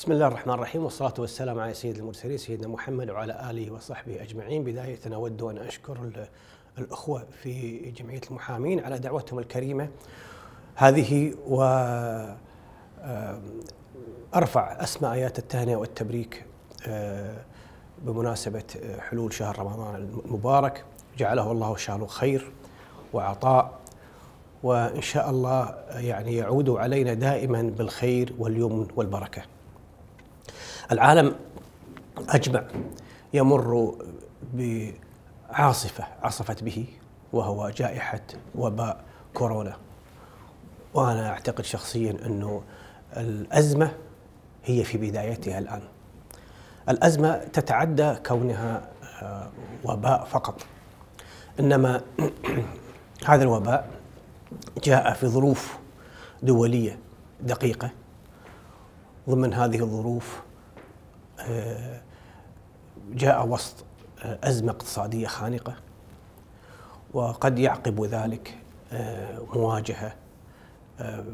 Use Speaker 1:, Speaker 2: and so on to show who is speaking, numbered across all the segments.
Speaker 1: بسم الله الرحمن الرحيم والصلاة والسلام على سيد المرسلين سيدنا محمد وعلى آله وصحبه أجمعين بداية أود أن أشكر الأخوة في جمعية المحامين على دعوتهم الكريمة هذه و أرفع أسماء آيات التهنئة والتبريك آه، بمناسبة آه، حلول شهر رمضان المبارك جعله الله شهر خير وعطاء وإن شاء الله يعني يعود علينا دائما بالخير واليمن والبركة العالم أجمع يمر بعاصفة عصفت به وهو جائحة وباء كورونا وأنا أعتقد شخصيا أنه الأزمة هي في بدايتها الآن الأزمة تتعدى كونها آه، وباء فقط إنما هذا الوباء جاء في ظروف دولية دقيقة ضمن هذه الظروف جاء وسط آه، أزمة اقتصادية خانقة وقد يعقب ذلك آه، مواجهة آه،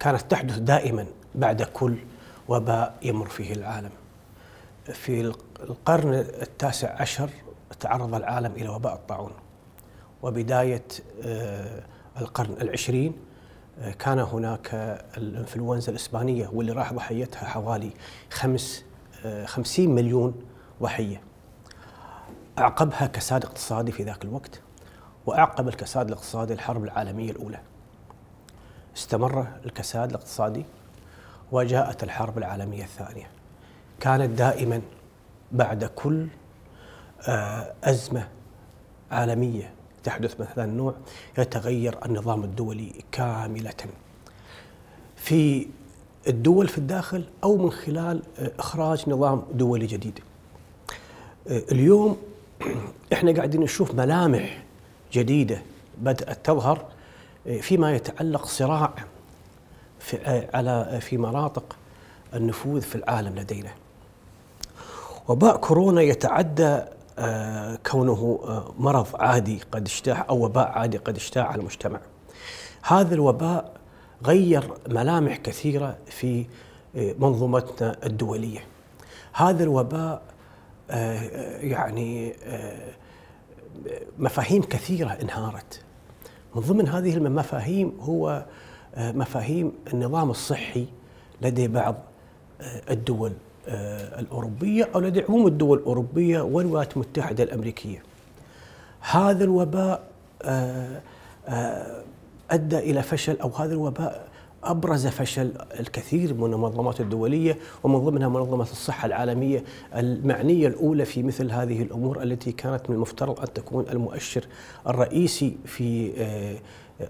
Speaker 1: كانت تحدث دائما بعد كل وباء يمر فيه العالم في القرن التاسع عشر تعرض العالم إلى وباء الطاعون وبداية القرن العشرين كان هناك الانفلونزا الإسبانية واللي راح ضحيتها حوالي خمس 50 مليون وحيه اعقبها كساد اقتصادي في ذاك الوقت واعقب الكساد الاقتصادي الحرب العالميه الاولى استمر الكساد الاقتصادي وجاءت الحرب العالميه الثانيه كانت دائما بعد كل آه، ازمه عالميه تحدث من هذا النوع يتغير النظام الدولي كامله في الدول في الداخل او من خلال آه، اخراج نظام دولي جديد. آه، اليوم احنا قاعدين نشوف ملامح جديده بدات تظهر آه، فيما يتعلق صراع في على في مناطق النفوذ في العالم لدينا. وباء كورونا يتعدى كونه مرض عادي قد اجتاح او وباء عادي قد اجتاح على المجتمع. هذا الوباء غير ملامح كثيره في آه، منظومتنا الدوليه. هذا الوباء آه، آه، يعني مفاهيم كثيره انهارت. من ضمن هذه المفاهيم هو مفاهيم النظام الصحي لدى بعض الدول الاوروبيه او لدى عموم الدول الاوروبيه والولايات المتحده الامريكيه. هذا الوباء ادى الى فشل او هذا الوباء ابرز فشل الكثير من المنظمات الدوليه ومن ضمنها منظمه الصحه العالميه المعنيه الاولى في مثل هذه الامور التي كانت من المفترض ان تكون المؤشر الرئيسي في آه،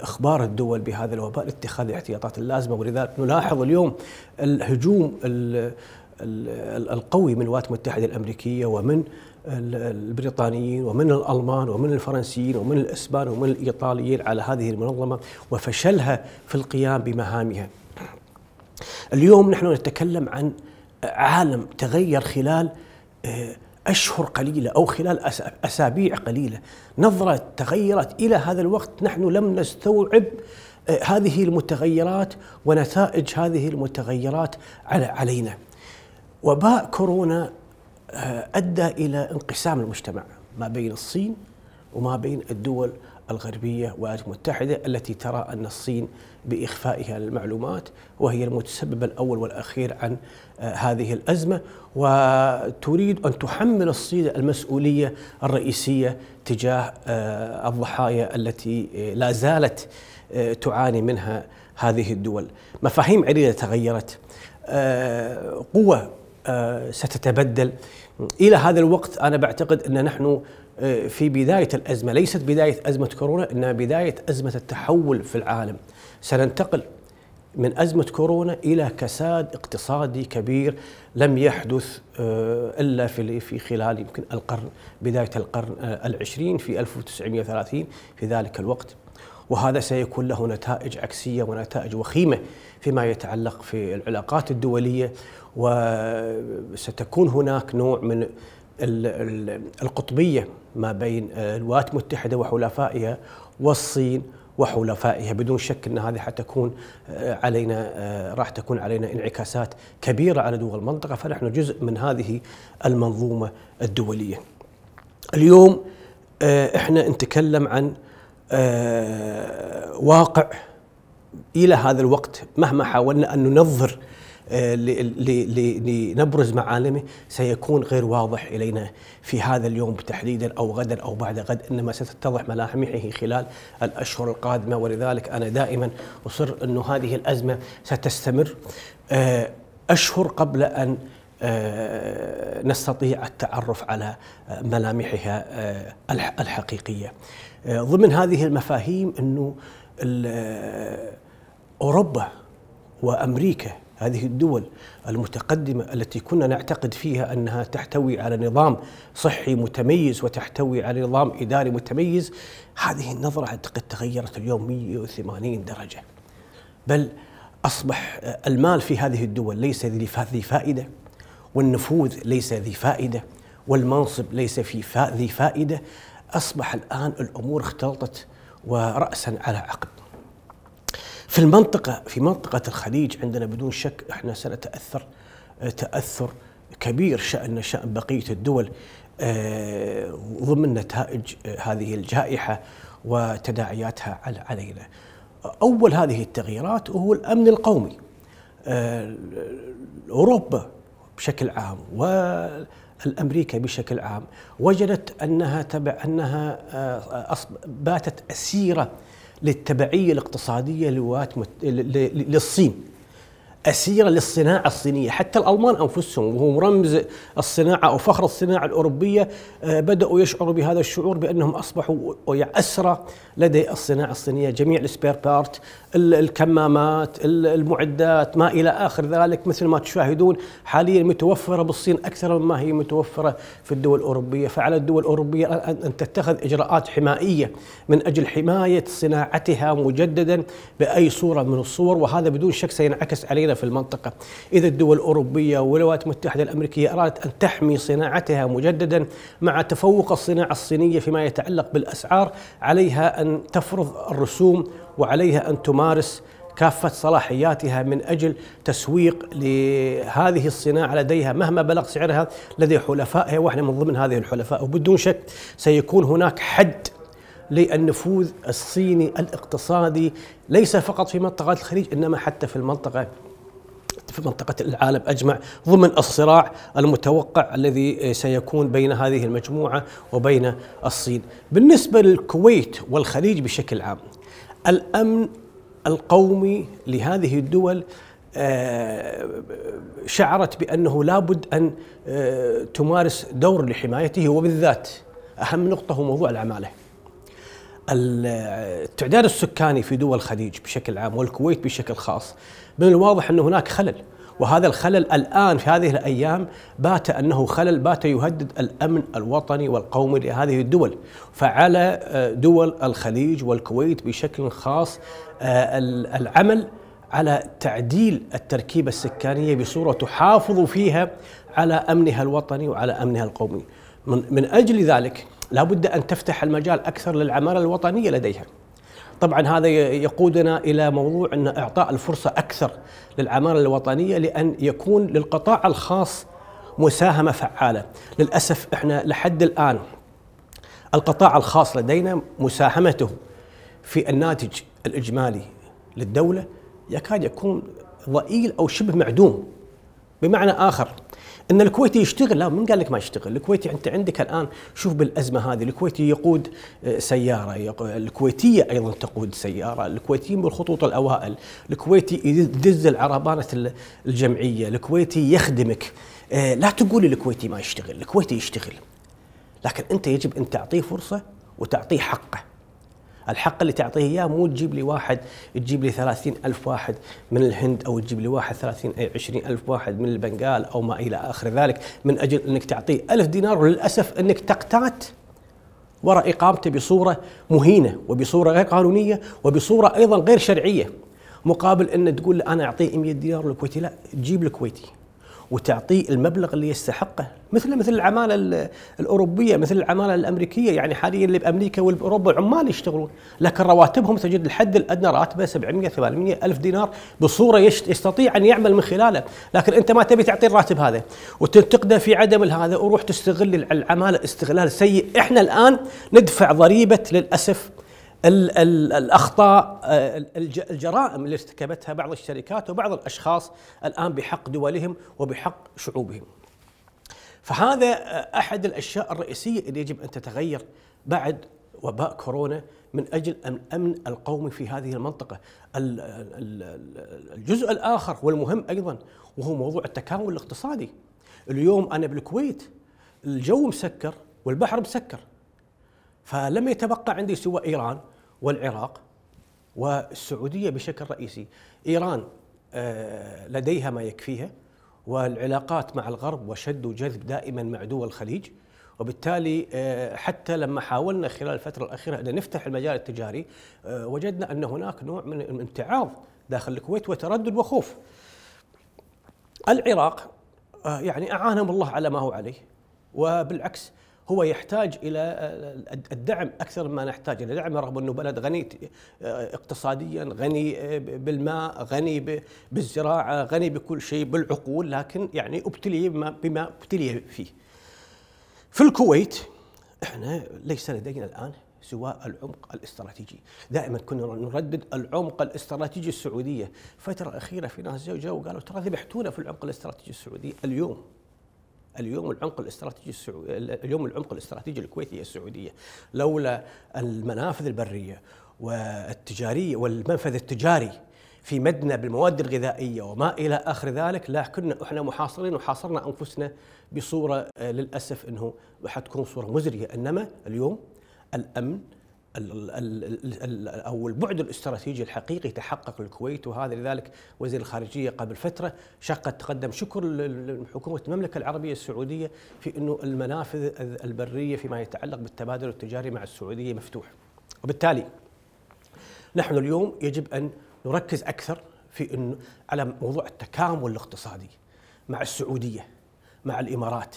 Speaker 1: اخبار الدول بهذا الوباء لاتخاذ الاحتياطات اللازمه ولذلك نلاحظ اليوم الهجوم القوي من الولايات المتحده الامريكيه ومن البريطانيين ومن الالمان ومن الفرنسيين ومن الاسبان ومن الايطاليين على هذه المنظمه وفشلها في القيام بمهامها. اليوم نحن نتكلم عن عالم تغير خلال آه، أشهر قليلة أو خلال أسابيع قليلة نظرة تغيرت إلى هذا الوقت نحن لم نستوعب آه، هذه المتغيرات ونتائج هذه المتغيرات علينا وباء كورونا آه، ادى الى انقسام المجتمع ما بين الصين وما بين الدول الغربيه والولايات المتحده التي ترى ان الصين باخفائها للمعلومات وهي المتسبب الاول والاخير عن آه، هذه الازمه وتريد ان تحمل الصين المسؤوليه الرئيسيه تجاه آه، الضحايا التي لا زالت تعاني منها هذه الدول. مفاهيم عديده تغيرت قوه ستتبدل الى هذا الوقت انا بعتقد ان نحن آه، في بدايه الازمه ليست بدايه ازمه كورونا انها بدايه ازمه التحول في العالم سننتقل من ازمه كورونا الى كساد اقتصادي كبير لم يحدث آه، الا في في خلال يمكن القرن بدايه القرن آه، العشرين في 1930 في ذلك الوقت وهذا سيكون له نتائج عكسيه ونتائج وخيمه فيما يتعلق في العلاقات الدوليه وستكون هناك نوع من القطبية ما بين الولايات المتحدة وحلفائها والصين وحلفائها بدون شك ان هذه حتكون آه، علينا آه، راح تكون علينا انعكاسات كبيره على دول المنطقه فنحن جزء من هذه المنظومه الدوليه. اليوم آه، احنا نتكلم عن واقع الى هذا الوقت مهما حاولنا ان ننظر آه، لنبرز معالمه سيكون غير واضح الينا في هذا اليوم تحديدا او غدا او بعد غد انما ستتضح ملامحه خلال الاشهر القادمه ولذلك انا دائما اصر انه هذه الازمه ستستمر آه، اشهر قبل ان آه، نستطيع التعرف على ملامحها الحقيقيه. ضمن هذه المفاهيم انه اوروبا وامريكا هذه الدول المتقدمة التي كنا نعتقد فيها أنها تحتوي على نظام صحي متميز وتحتوي على نظام إداري متميز هذه النظرة أعتقد تغيرت اليوم 180 درجة بل أصبح المال في هذه الدول ليس ذي فائدة والنفوذ ليس ذي فائدة والمنصب ليس في ذي فائدة أصبح الآن الأمور اختلطت ورأسا على عقب في المنطقة في منطقة الخليج عندنا بدون شك احنا سنتأثر آه، تأثر كبير شأن شأن بقية الدول آه، ضمن نتائج آه، هذه الجائحة وتداعياتها علينا أول هذه التغييرات هو الأمن القومي أوروبا بشكل عام والأمريكا بشكل عام وجدت أنها تبع أنها باتت أسيرة للتبعية الاقتصادية مت... للصين أسيرة للصناعة الصينية حتى الألمان أنفسهم وهم رمز الصناعة أو فخر الصناعة الأوروبية آه، بدأوا يشعروا بهذا الشعور بأنهم أصبحوا أسرى لدى الصناعة الصينية جميع السبير بارت الكمامات المعدات ما إلى آخر ذلك مثل ما تشاهدون حاليا متوفرة بالصين أكثر مما هي متوفرة في الدول الأوروبية فعلى الدول الأوروبية أن تتخذ إجراءات حمائية من أجل حماية صناعتها مجددا بأي صورة من الصور وهذا بدون شك سينعكس علينا في المنطقة إذا الدول الأوروبية والولايات المتحدة الأمريكية أرادت أن تحمي صناعتها مجددا مع تفوق الصناعة الصينية فيما يتعلق بالأسعار عليها أن تفرض الرسوم وعليها أن تمارس كافة صلاحياتها من أجل تسويق لهذه الصناعة لديها مهما بلغ سعرها لدى حلفائها وإحنا من ضمن هذه الحلفاء وبدون شك سيكون هناك حد للنفوذ الصيني الاقتصادي ليس فقط في منطقة الخليج إنما حتى في المنطقة في منطقة العالم أجمع ضمن الصراع المتوقع الذي سيكون بين هذه المجموعة وبين الصين بالنسبة للكويت والخليج بشكل عام الامن القومي لهذه الدول آه، شعرت بانه لابد ان آه، تمارس دور لحمايته وبالذات اهم نقطه هو موضوع العماله. آه، التعداد السكاني في دول الخليج بشكل عام والكويت بشكل خاص من الواضح ان هناك خلل وهذا الخلل الآن في هذه الأيام بات أنه خلل بات يهدد الأمن الوطني والقومي لهذه الدول فعلى آه، دول الخليج والكويت بشكل خاص آه، العمل على تعديل التركيبة السكانية بصورة تحافظ فيها على أمنها الوطني وعلى أمنها القومي من, أجل ذلك لا بد أن تفتح المجال أكثر للعمالة الوطنية لديها طبعا هذا يقودنا الى موضوع ان اعطاء الفرصه اكثر للعماله الوطنيه لان يكون للقطاع الخاص مساهمه فعاله، للاسف احنا لحد الان القطاع الخاص لدينا مساهمته في الناتج الاجمالي للدوله يكاد يكون ضئيل او شبه معدوم بمعنى اخر ان الكويتي يشتغل لا من قال لك ما يشتغل الكويتي انت عندك الان شوف بالازمه هذه الكويتي يقود آه، سياره الكويتيه ايضا تقود سياره الكويتيين بالخطوط الاوائل الكويتي يدز العربانه الجمعيه الكويتي يخدمك آه، لا تقولي الكويتي ما يشتغل الكويتي يشتغل لكن انت يجب ان تعطيه فرصه وتعطيه حقه الحق اللي تعطيه اياه مو تجيب لي واحد تجيب لي ثلاثين ألف واحد من الهند أو تجيب لي واحد 30 إيه، عشرين ألف واحد من البنغال أو ما إلى آخر ذلك من أجل أنك تعطيه ألف دينار وللأسف أنك تقتات وراء إقامته بصورة مهينة وبصورة غير قانونية وبصورة أيضا غير شرعية مقابل أن تقول أنا أعطيه 100 دينار للكويتي لا تجيب الكويتي وتعطيه المبلغ اللي يستحقه مثل مثل العماله الاوروبيه مثل العماله الامريكيه يعني حاليا اللي بامريكا واللي باوروبا عمال يشتغلون لكن رواتبهم تجد الحد الادنى راتبه 700 800 الف دينار بصوره يستطيع ان يعمل من خلاله لكن انت ما تبي تعطيه الراتب هذا وتنتقده في عدم هذا وروح تستغل العماله استغلال سيء احنا الان ندفع ضريبه للاسف الاخطاء الجرائم اللي ارتكبتها بعض الشركات وبعض الاشخاص الان بحق دولهم وبحق شعوبهم. فهذا احد الاشياء الرئيسيه اللي يجب ان تتغير بعد وباء كورونا من اجل الامن القومي في هذه المنطقه. الجزء الاخر والمهم ايضا وهو موضوع التكامل الاقتصادي. اليوم انا بالكويت الجو مسكر والبحر مسكر فلم يتبقى عندي سوى ايران والعراق والسعوديه بشكل رئيسي. ايران آه، لديها ما يكفيها والعلاقات مع الغرب وشد وجذب دائما مع دول الخليج وبالتالي آه، حتى لما حاولنا خلال الفترة الأخيرة أن نفتح المجال التجاري آه، وجدنا أن هناك نوع من الامتعاض داخل الكويت وتردد وخوف العراق يعني أعانهم الله على ما هو عليه وبالعكس هو يحتاج الى الدعم اكثر مما نحتاج الى دعمه رغم انه بلد غني آه، اقتصاديا، غني آه، بالماء، غني بالزراعه، غني بكل شيء بالعقول لكن يعني ابتلي بما ابتلي فيه. في الكويت احنا ليس لدينا الان سوى العمق الاستراتيجي دائما كنا نردد العمق الاستراتيجي السعودية فترة أخيرة في ناس جاءوا وقالوا ترى ذبحتونا في العمق الاستراتيجي السعودي اليوم اليوم العمق الاستراتيجي السعودي اليوم العمق الاستراتيجي الكويتي السعوديه لولا المنافذ البريه والتجاريه والمنفذ التجاري في مدنا بالمواد الغذائيه وما الى اخر ذلك لا كنا احنا محاصرين وحاصرنا انفسنا بصوره آه، للاسف انه حتكون صوره مزريه انما اليوم الامن او البعد الاستراتيجي الحقيقي تحقق الكويت وهذا لذلك وزير الخارجيه قبل فتره شق تقدم شكر لحكومه المملكه العربيه السعوديه في انه المنافذ البريه فيما يتعلق بالتبادل التجاري مع السعوديه مفتوح وبالتالي نحن اليوم يجب ان نركز اكثر في انه على موضوع التكامل الاقتصادي مع السعوديه مع الامارات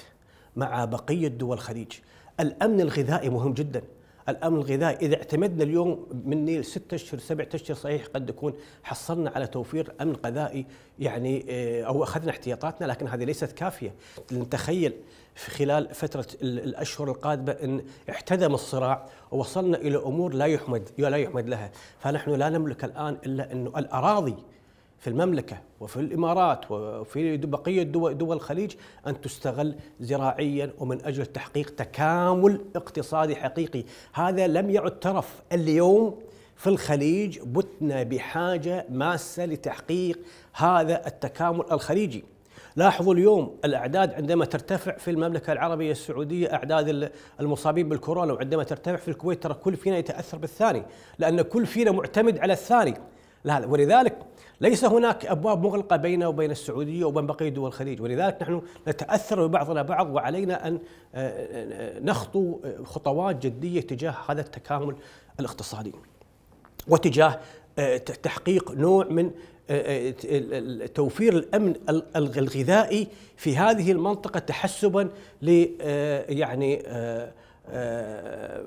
Speaker 1: مع بقيه دول الخليج الامن الغذائي مهم جدا الامن الغذائي اذا اعتمدنا اليوم من نيل ستة اشهر سبعة اشهر صحيح قد نكون حصلنا على توفير امن غذائي يعني آه، او اخذنا احتياطاتنا لكن هذه ليست كافيه نتخيل في خلال فتره الاشهر القادمه ان احتدم الصراع ووصلنا الى امور لا يحمد لا يحمد لها فنحن لا نملك الان الا انه الاراضي في المملكة وفي الإمارات وفي بقية دول, دول الخليج أن تستغل زراعيا ومن أجل تحقيق تكامل اقتصادي حقيقي هذا لم يعد ترف اليوم في الخليج بتنا بحاجة ماسة لتحقيق هذا التكامل الخليجي لاحظوا اليوم الاعداد عندما ترتفع في المملكه العربيه السعوديه اعداد المصابين بالكورونا وعندما ترتفع في الكويت ترى كل فينا يتاثر بالثاني لان كل فينا معتمد على الثاني لا, لا ولذلك ليس هناك ابواب مغلقه بيننا وبين السعوديه وبين بقيه دول الخليج ولذلك نحن نتاثر ببعضنا بعض وعلينا ان آه، آه، نخطو خطوات جديه تجاه هذا التكامل الاقتصادي وتجاه آه، تحقيق نوع من توفير الامن الغذائي في هذه المنطقه تحسبا ل يعني آه،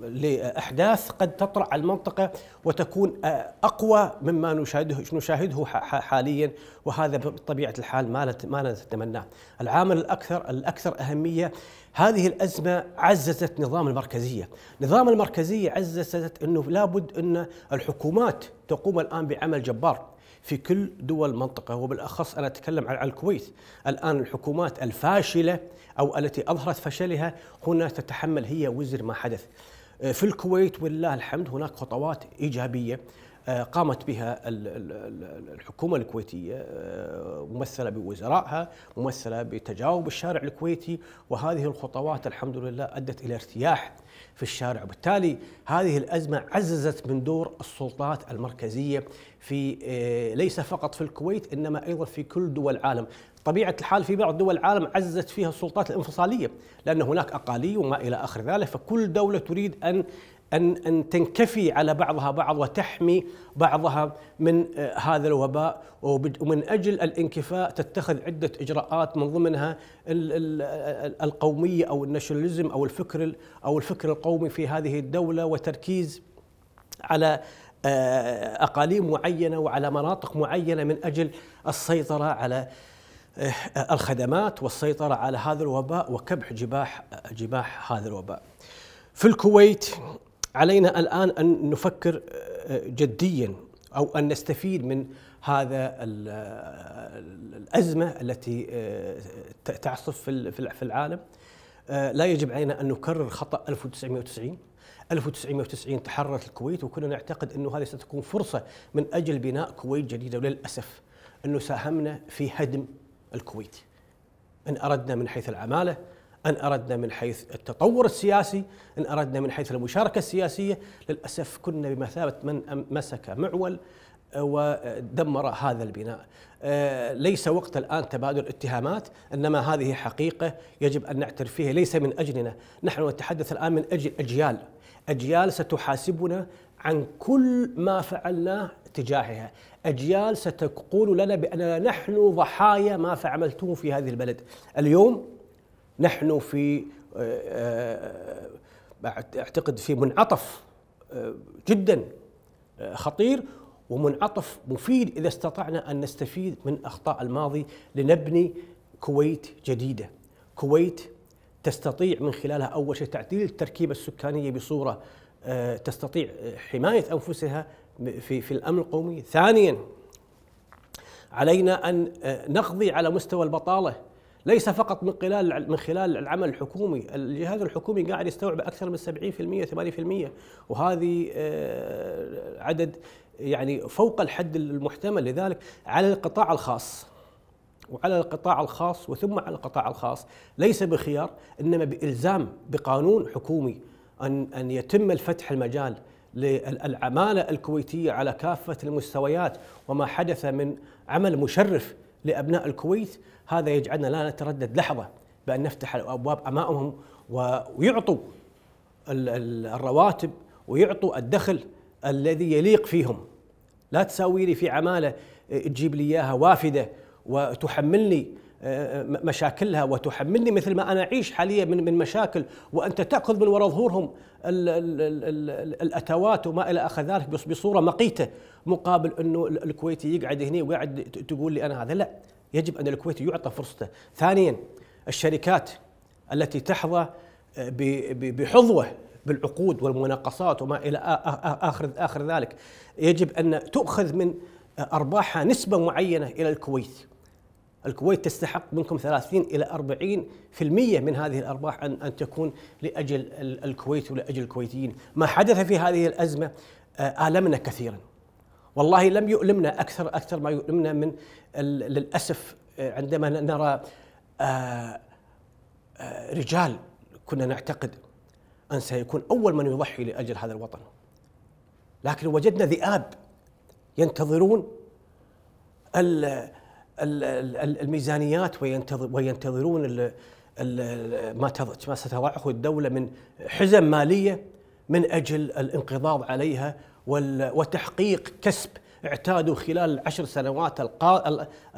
Speaker 1: لاحداث قد تطرا على المنطقه وتكون آه، اقوى مما نشاهده نشاهده حاليا وهذا بطبيعه الحال ما ما نتمناه. العامل الاكثر الاكثر اهميه هذه الازمه عززت نظام المركزيه، نظام المركزيه عززت انه لابد ان الحكومات تقوم الان بعمل جبار في كل دول المنطقة وبالأخص أنا أتكلم عن الكويت الآن الحكومات الفاشلة أو التي أظهرت فشلها هنا تتحمل هي وزر ما حدث آه، في الكويت ولله الحمد هناك خطوات إيجابية آه، قامت بها الحكومة الكويتية آه، ممثلة بوزرائها ممثلة بتجاوب الشارع الكويتي وهذه الخطوات الحمد لله أدت إلى ارتياح في الشارع وبالتالي هذه الأزمة عززت من دور السلطات المركزية في آه، ليس فقط في الكويت إنما أيضا في كل دول العالم طبيعة الحال في بعض دول العالم عززت فيها السلطات الانفصالية لأن هناك أقاليم وما إلى آخر ذلك فكل دولة تريد أن أن أن تنكفي على بعضها بعض وتحمي بعضها من آه، هذا الوباء ومن أجل الانكفاء تتخذ عدة إجراءات من ضمنها القومية أو الناشوناليزم أو الفكر أو الفكر القومي في هذه الدولة وتركيز على آه، أقاليم معينة وعلى مناطق معينة من أجل السيطرة على آه، الخدمات والسيطرة على هذا الوباء وكبح جباح جباح هذا الوباء. في الكويت علينا الآن أن نفكر آه، جديا أو أن نستفيد من هذا آه، الأزمة التي آه، تعصف في العالم لا يجب علينا أن نكرر خطأ 1990 1990 تحررت الكويت وكنا نعتقد أنه هذه ستكون فرصة من أجل بناء كويت جديدة وللأسف أنه ساهمنا في هدم الكويت إن أردنا من حيث العمالة ان اردنا من حيث التطور السياسي ان اردنا من حيث المشاركه السياسيه للاسف كنا بمثابه من مسك معول آه، ودمر هذا البناء آه، ليس وقت الآن تبادل اتهامات إنما هذه حقيقة يجب أن نعترف فيها ليس من أجلنا نحن نتحدث الآن من أجل أجيال أجيال ستحاسبنا عن كل ما فعلناه تجاهها أجيال ستقول لنا بأننا نحن ضحايا ما فعلتوه في هذه البلد اليوم نحن في آه، آه، اعتقد في منعطف آه، جدا خطير ومنعطف مفيد اذا استطعنا ان نستفيد من اخطاء الماضي لنبني كويت جديده، كويت تستطيع من خلالها اول شيء تعديل التركيبه السكانيه بصوره تستطيع حمايه انفسها في في الامن القومي، ثانيا علينا ان نقضي على مستوى البطاله ليس فقط من خلال من خلال العمل الحكومي، الجهاز الحكومي قاعد يستوعب اكثر من 70% 80% وهذه آه، عدد يعني فوق الحد المحتمل لذلك على القطاع الخاص وعلى القطاع الخاص وثم على القطاع الخاص ليس بخيار انما بالزام بقانون حكومي ان ان يتم الفتح المجال للعماله الكويتيه على كافه المستويات وما حدث من عمل مشرف لابناء الكويت هذا يجعلنا لا نتردد لحظه بان نفتح الابواب امامهم ويعطوا الرواتب ويعطوا الدخل الذي يليق فيهم لا تساوي لي في عماله إيه، تجيب لي اياها وافده وتحملني مشاكلها وتحملني مثل ما انا اعيش حاليا من من مشاكل وانت تاخذ من وراء ظهورهم الاتوات وما الى اخر ذلك بصوره مقيته مقابل انه الكويتي يقعد هنا ويقعد تقول لي انا هذا لا يجب ان الكويتي يعطى فرصته ثانيا الشركات التي تحظى آه، بحظوه بالعقود والمناقصات وما الى اخر اخر ذلك يجب ان تؤخذ من آه، ارباحها نسبه معينه الى الكويت الكويت تستحق منكم 30 إلى 40% من هذه الأرباح أن, أن تكون لأجل الكويت ولأجل الكويتيين ما حدث في هذه الأزمة آه، آلمنا كثيرا والله لم يؤلمنا أكثر أكثر ما يؤلمنا من للأسف آه، عندما نرى آه، رجال كنا نعتقد أن سيكون أول من يضحي لأجل هذا الوطن لكن وجدنا ذئاب ينتظرون الميزانيات وينتظرون ما ما ستضعه الدوله من حزم ماليه من اجل الانقضاض عليها وتحقيق كسب اعتادوا خلال العشر سنوات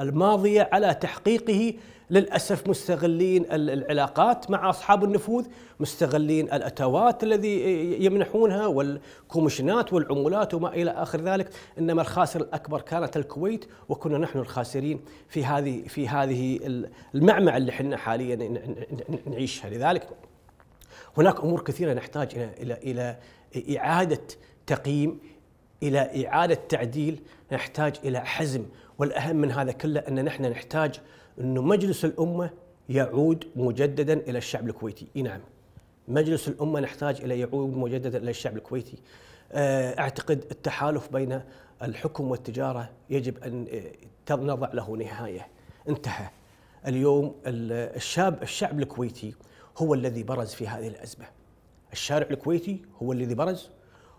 Speaker 1: الماضية على تحقيقه للأسف مستغلين العلاقات مع أصحاب النفوذ مستغلين الأتوات الذي يمنحونها والكومشنات والعمولات وما إلى آخر ذلك إنما الخاسر الأكبر كانت الكويت وكنا نحن الخاسرين في هذه في هذه المعمعة اللي احنا حاليا نعيشها لذلك هناك أمور كثيرة نحتاج إلى إلى إلى إعادة تقييم الى اعاده تعديل نحتاج الى حزم والاهم من هذا كله ان نحن نحتاج انه مجلس الامه يعود مجددا الى الشعب الكويتي، اي نعم. مجلس الامه نحتاج الى يعود مجددا الى الشعب الكويتي. آه، اعتقد التحالف بين الحكم والتجاره يجب ان آه، نضع له نهايه، انتهى. اليوم الشاب الشعب الكويتي هو الذي برز في هذه الازمه. الشارع الكويتي هو الذي برز،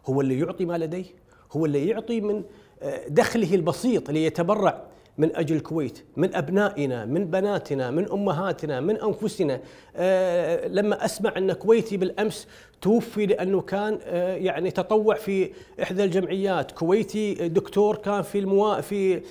Speaker 1: هو اللي يعطي ما لديه، هو اللي يعطي من آه، دخله البسيط اللي يتبرع من اجل الكويت، من ابنائنا، من بناتنا، من امهاتنا، من انفسنا، أه لما اسمع ان كويتي بالامس توفي لانه كان أه يعني تطوع في احدى الجمعيات، كويتي آه، دكتور كان في الموا في في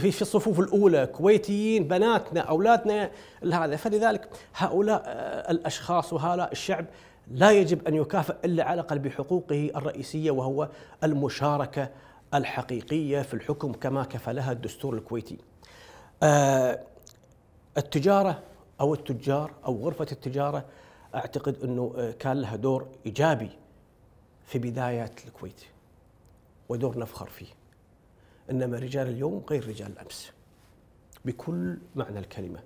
Speaker 1: في, في الصفوف الاولى، كويتيين بناتنا، اولادنا هذا، فلذلك هؤلاء آه، الاشخاص وهؤلاء الشعب لا يجب ان يكافئ الا على الاقل بحقوقه الرئيسيه وهو المشاركه الحقيقيه في الحكم كما كفلها الدستور الكويتي. آه، التجاره او التجار او غرفه التجاره اعتقد انه آه، كان لها دور ايجابي في بدايه الكويت ودور نفخر فيه. انما رجال اليوم غير رجال الامس. بكل معنى الكلمه.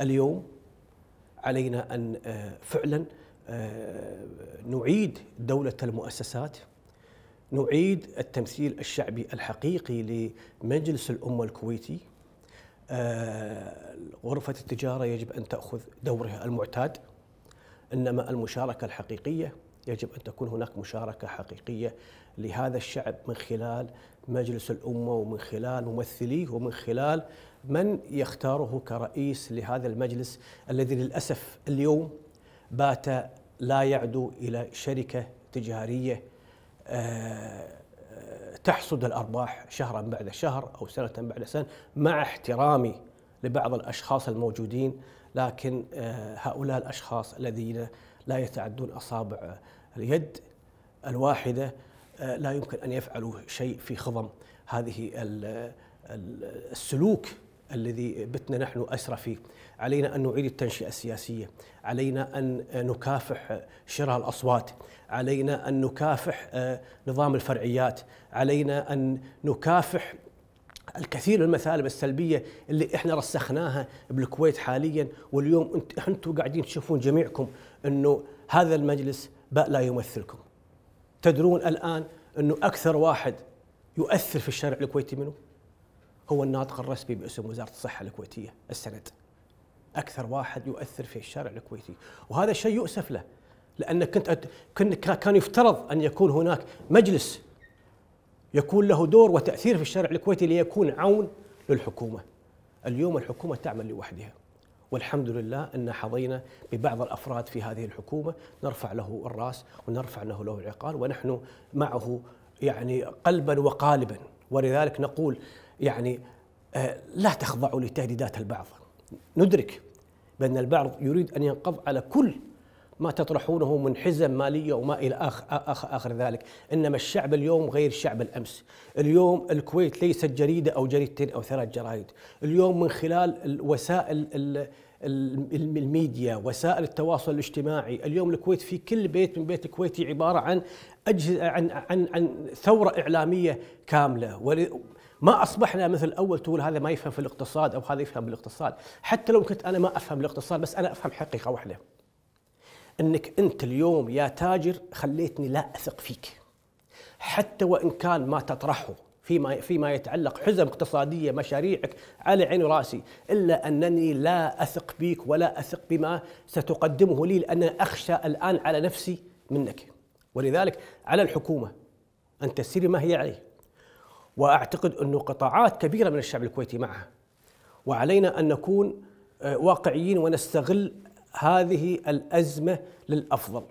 Speaker 1: اليوم علينا ان آه، فعلا آه، نعيد دولة المؤسسات نعيد التمثيل الشعبي الحقيقي لمجلس الأمة الكويتي آه، غرفة التجارة يجب أن تأخذ دورها المعتاد إنما المشاركة الحقيقية يجب أن تكون هناك مشاركة حقيقية لهذا الشعب من خلال مجلس الأمة ومن خلال ممثليه ومن خلال من يختاره كرئيس لهذا المجلس الذي للأسف اليوم بات لا يعدو الى شركه تجاريه آه، تحصد الارباح شهرا بعد شهر او سنه بعد سنه مع احترامي لبعض الاشخاص الموجودين لكن آه، هؤلاء الاشخاص الذين لا يتعدون اصابع اليد الواحده آه، لا يمكن ان يفعلوا شيء في خضم هذه السلوك الذي بتنا نحن اسرى فيه علينا أن نعيد التنشئة السياسية علينا أن نكافح شراء الأصوات علينا أن نكافح آه، نظام الفرعيات علينا أن نكافح الكثير من المثالب السلبيه اللي احنا رسخناها بالكويت حاليا واليوم أنتوا انتم قاعدين تشوفون جميعكم انه هذا المجلس بقى لا يمثلكم. تدرون الان انه اكثر واحد يؤثر في الشارع الكويتي منه هو الناطق الرسمي باسم وزاره الصحه الكويتيه السند. اكثر واحد يؤثر في الشارع الكويتي وهذا شيء يؤسف له لان كنت كنت كان يفترض ان يكون هناك مجلس يكون له دور وتاثير في الشارع الكويتي ليكون عون للحكومه اليوم الحكومه تعمل لوحدها والحمد لله ان حظينا ببعض الافراد في هذه الحكومه نرفع له الراس ونرفع له له العقال ونحن معه يعني قلبا وقالبا ولذلك نقول يعني آه، لا تخضعوا لتهديدات البعض ندرك بأن البعض يريد أن ينقض على كل ما تطرحونه من حزم مالية وما إلى آخر, آخر, آخر ذلك إنما الشعب اليوم غير شعب الأمس اليوم الكويت ليست جريدة أو جريدتين أو ثلاث جرايد اليوم من خلال وسائل الميديا وسائل التواصل الاجتماعي اليوم الكويت في كل بيت من بيت الكويتي عبارة عن أجهزة عن, عن, عن ثورة إعلامية كاملة ما اصبحنا مثل الاول تقول هذا ما يفهم في الاقتصاد او هذا يفهم بالاقتصاد، حتى لو كنت انا ما افهم الاقتصاد بس انا افهم حقيقه واحده. انك انت اليوم يا تاجر خليتني لا اثق فيك. حتى وان كان ما تطرحه فيما فيما يتعلق حزم اقتصاديه مشاريعك على عيني وراسي الا انني لا اثق بك ولا اثق بما ستقدمه لي لان اخشى الان على نفسي منك ولذلك على الحكومه ان تسير ما هي عليه واعتقد انه قطاعات كبيره من الشعب الكويتي معها وعلينا ان نكون آه، واقعيين ونستغل هذه الازمه للافضل.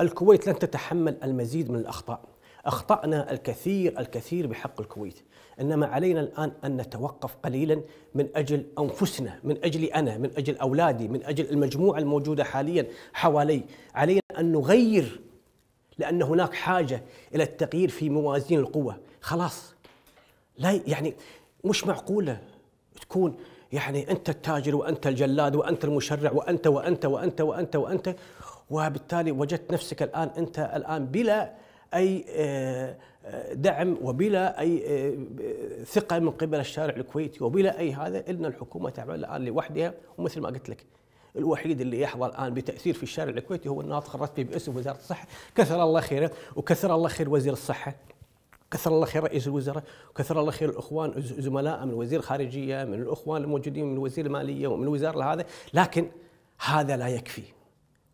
Speaker 1: الكويت لن تتحمل المزيد من الاخطاء. اخطانا الكثير الكثير بحق الكويت، انما علينا الان ان نتوقف قليلا من اجل انفسنا، من اجلي انا، من اجل اولادي، من اجل المجموعه الموجوده حاليا حوالي، علينا ان نغير لان هناك حاجه الى التغيير في موازين القوه، خلاص لا يعني مش معقوله تكون يعني انت التاجر وانت الجلاد وانت المشرع وانت وانت وانت وانت وانت, وأنت وبالتالي وجدت نفسك الان انت الان بلا اي آه، دعم وبلا اي آه، ثقه من قبل الشارع الكويتي وبلا اي هذا ان الحكومه تعمل الان لوحدها ومثل ما قلت لك الوحيد اللي يحظى الان بتاثير في الشارع الكويتي هو الناطق الرسمي باسم وزاره الصحه كثر الله خيره وكثر الله خير وزير الصحه كثر الله خير رئيس الوزراء وكثر الله خير الاخوان زملاء من وزير الخارجيه من الاخوان الموجودين من وزير الماليه ومن الوزاره هذا لكن هذا لا يكفي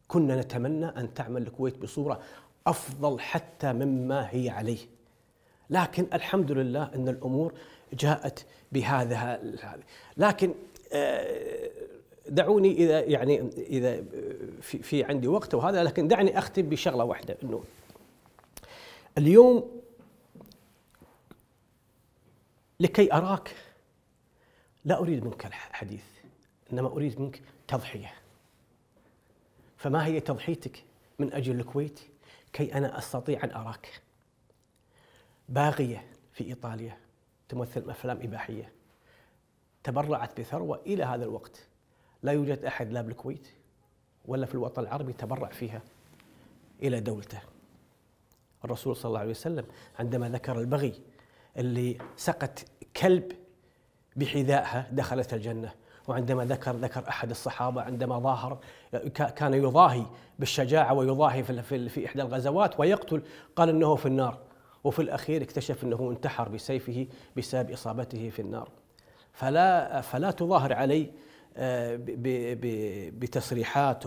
Speaker 1: كنا نتمنى ان تعمل الكويت بصوره افضل حتى مما هي عليه لكن الحمد لله ان الامور جاءت بهذا هذا لكن آه، دعوني اذا يعني اذا في, في عندي وقت وهذا لكن دعني اختم بشغله واحده انه اليوم لكي أراك لا أريد منك الحديث إنما أريد منك تضحية فما هي تضحيتك من أجل الكويت كي أنا أستطيع أن أراك باغية في إيطاليا تمثل أفلام إباحية تبرعت بثروة إلى هذا الوقت لا يوجد أحد لا بالكويت ولا في الوطن العربي تبرع فيها إلى دولته الرسول صلى الله عليه وسلم عندما ذكر البغي اللي سقت كلب بحذائها دخلت الجنة وعندما ذكر ذكر أحد الصحابة عندما ظاهر كان يضاهي بالشجاعة ويضاهي في, في إحدى الغزوات ويقتل قال أنه في النار وفي الأخير اكتشف أنه انتحر بسيفه بسبب إصابته في النار فلا, فلا تظاهر علي آه، بتصريحات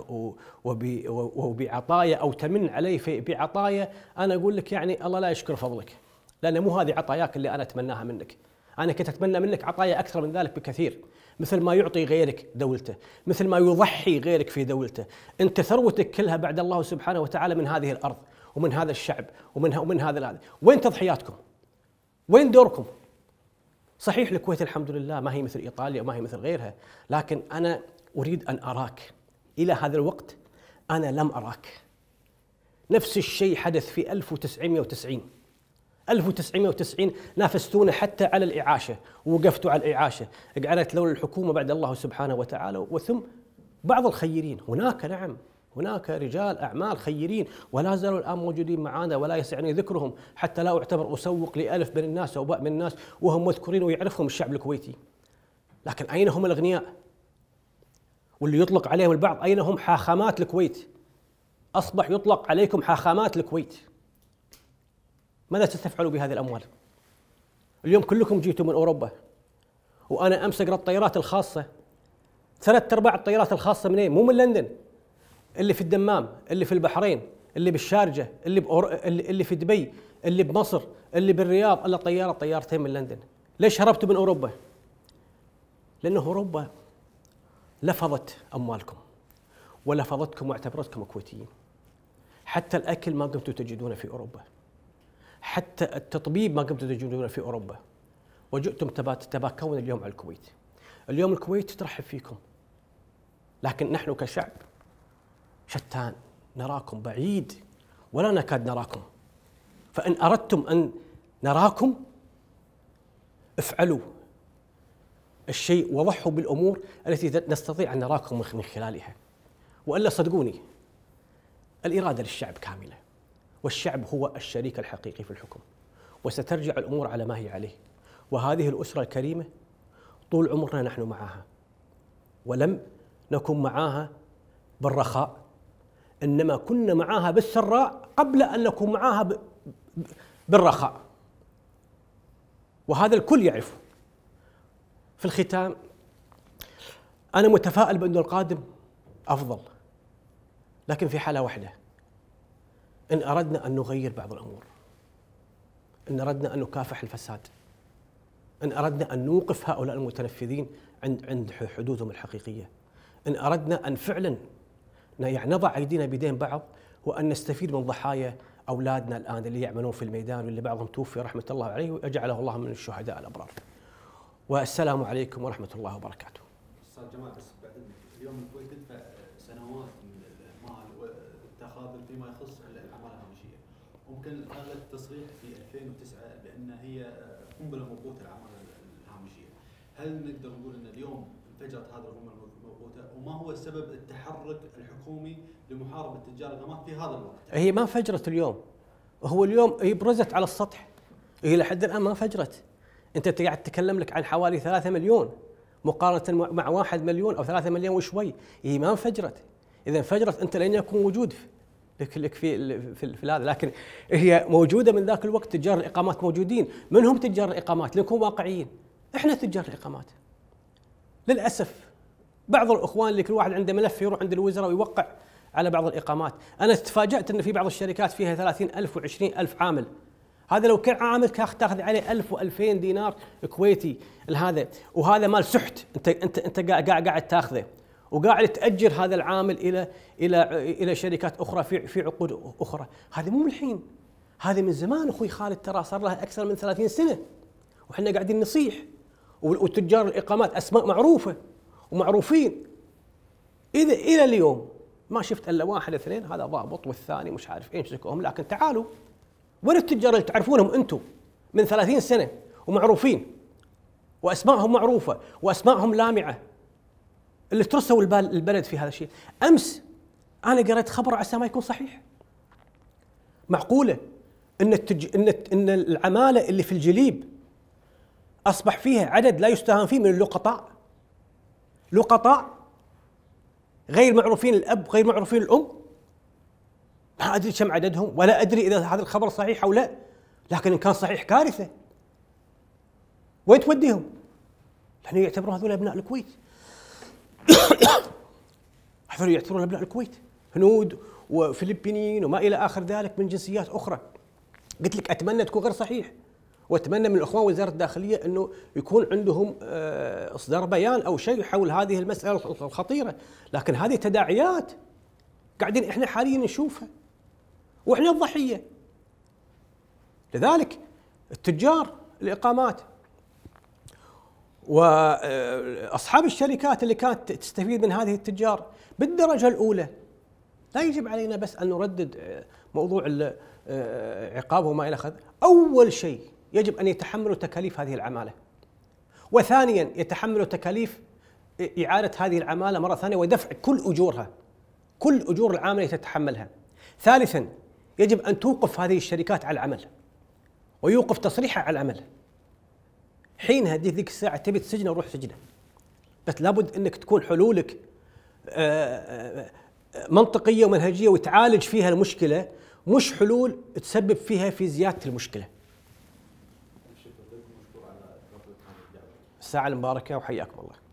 Speaker 1: وبعطايا او تمن علي بعطايا انا اقول لك يعني الله لا يشكر فضلك لان مو هذه عطاياك اللي انا اتمناها منك أنا كنت أتمنى منك عطايا أكثر من ذلك بكثير مثل ما يعطي غيرك دولته مثل ما يضحي غيرك في دولته أنت ثروتك كلها بعد الله سبحانه وتعالى من هذه الأرض ومن هذا الشعب ومن ومن هذا هذا وين تضحياتكم وين دوركم صحيح الكويت الحمد لله ما هي مثل إيطاليا وما هي مثل غيرها لكن أنا أريد أن أراك إلى هذا الوقت أنا لم أراك نفس الشيء حدث في 1990 1990 نافستونا حتى على الإعاشة ووقفتوا على الإعاشة قعدت لولا الحكومة بعد الله سبحانه وتعالى وثم بعض الخيرين هناك نعم هناك رجال أعمال خيرين ولا زالوا الآن موجودين معنا ولا يسعني ذكرهم حتى لا أعتبر أسوق لألف من الناس أو باء من الناس وهم مذكورين ويعرفهم الشعب الكويتي لكن أين هم الأغنياء؟ واللي يطلق عليهم البعض أين هم حاخامات الكويت؟ أصبح يطلق عليكم حاخامات الكويت ماذا ستفعلوا بهذه الأموال؟ اليوم كلكم جيتوا من أوروبا وأنا أمس أقرأ الطيارات الخاصة ثلاث أرباع الطيارات الخاصة من إيه؟ مو من لندن اللي في الدمام اللي في البحرين اللي بالشارجة اللي بأور... اللي في دبي اللي بمصر اللي بالرياض إلا طيارة طيارتين من لندن ليش هربتوا من أوروبا؟ لانه أوروبا لفظت أموالكم ولفظتكم واعتبرتكم كويتيين حتى الأكل ما قمتوا تجدونه في أوروبا حتى التطبيب ما قمتم تجدونه في اوروبا وجئتم تتباكون اليوم على الكويت اليوم الكويت ترحب فيكم لكن نحن كشعب شتان نراكم بعيد ولا نكاد نراكم فان اردتم ان نراكم افعلوا الشيء وضحوا بالامور التي نستطيع ان نراكم من خلالها والا صدقوني الاراده للشعب كامله والشعب هو الشريك الحقيقي في الحكم وسترجع الأمور على ما هي عليه وهذه الأسرة الكريمة طول عمرنا نحن معها ولم نكن معها بالرخاء إنما كنا معها بالسراء قبل أن نكون معها بالرخاء وهذا الكل يعرفه في الختام أنا متفائل بأنه القادم أفضل لكن في حالة واحدة إن أردنا أن نغير بعض الأمور إن أردنا أن نكافح الفساد إن أردنا أن نوقف هؤلاء المتنفذين عند عند حدودهم الحقيقية إن أردنا أن فعلا يعني نضع أيدينا بيدين بعض وأن نستفيد من ضحايا أولادنا الآن اللي يعملون في الميدان واللي بعضهم توفي رحمة الله عليه وأجعله الله من الشهداء الأبرار والسلام عليكم ورحمة الله وبركاته ممكن هذا التصريح في 2009 بان هي آه، قنبله موقوته العمارة الهامشيه. هل نقدر نقول ان اليوم انفجرت هذه القنبله الموقوته وما هو سبب التحرك الحكومي لمحاربه تجار الغامات في هذا الوقت؟ هي ما انفجرت اليوم. هو اليوم هي برزت على السطح. هي لحد الان ما انفجرت. انت قاعد تتكلم لك عن حوالي 3 مليون مقارنه مع 1 مليون او 3 مليون وشوي، هي ما انفجرت. اذا انفجرت انت لن يكون وجود لك لك في في, في هذا لكن هي موجوده من ذاك الوقت تجار الاقامات موجودين من هم تجار الاقامات لنكون واقعيين احنا تجار الاقامات للاسف بعض الاخوان اللي كل واحد عنده ملف يروح عند الوزراء ويوقع على بعض الاقامات انا تفاجات ان في بعض الشركات فيها 30000 و20000 عامل هذا لو كان عامل تاخذ عليه 1000 و2000 دينار كويتي لهذا وهذا مال سحت انت انت انت قاعد قاعد تاخذه وقاعد تاجر هذا العامل الى الى الى شركات اخرى في في عقود اخرى هذه مو من الحين هذه من زمان اخوي خالد ترى صار لها اكثر من 30 سنه واحنا قاعدين نصيح وتجار الاقامات اسماء معروفه ومعروفين اذا الى اليوم ما شفت الا واحد اثنين هذا ضابط والثاني مش عارف ايش يمسكوهم لكن تعالوا وين التجار اللي تعرفونهم انتم من 30 سنه ومعروفين واسمائهم معروفه واسمائهم لامعه اللي ترسوا البلد في هذا الشيء امس انا قريت خبر عسى ما يكون صحيح معقوله ان التج... ان ان العماله اللي في الجليب اصبح فيها عدد لا يستهان فيه من اللقطاء لقطاء غير معروفين الاب غير معروفين الام ما ادري كم عددهم ولا ادري اذا هذا الخبر صحيح او لا لكن ان كان صحيح كارثه وين توديهم؟ لانه يعتبرون هذول ابناء الكويت هذول يعتبرون ابناء الكويت هنود وفلبينيين وما الى اخر ذلك من جنسيات اخرى قلت لك اتمنى تكون غير صحيح واتمنى من الاخوان وزاره الداخليه انه يكون عندهم آه، اصدار بيان او شيء حول هذه المساله الخطيره، لكن هذه تداعيات قاعدين احنا حاليا نشوفها واحنا الضحيه. لذلك التجار الاقامات واصحاب الشركات اللي كانت تستفيد من هذه التجار بالدرجه الاولى لا يجب علينا بس ان نردد آه، موضوع آه، عقابه وما الى اخره، اول شيء يجب ان يتحملوا تكاليف هذه العماله. وثانيا يتحملوا تكاليف آه، اعاده هذه العماله مره ثانيه ودفع كل اجورها. كل اجور العامله تتحملها. ثالثا يجب ان توقف هذه الشركات على العمل ويوقف تصريحها على العمل. حينها دي ذيك الساعه تبي تسجنه روح سجنه بس لابد انك تكون حلولك آه، آه، آه، منطقيه ومنهجيه وتعالج فيها المشكله مش حلول تسبب فيها في زياده المشكله الساعه المباركه وحياكم الله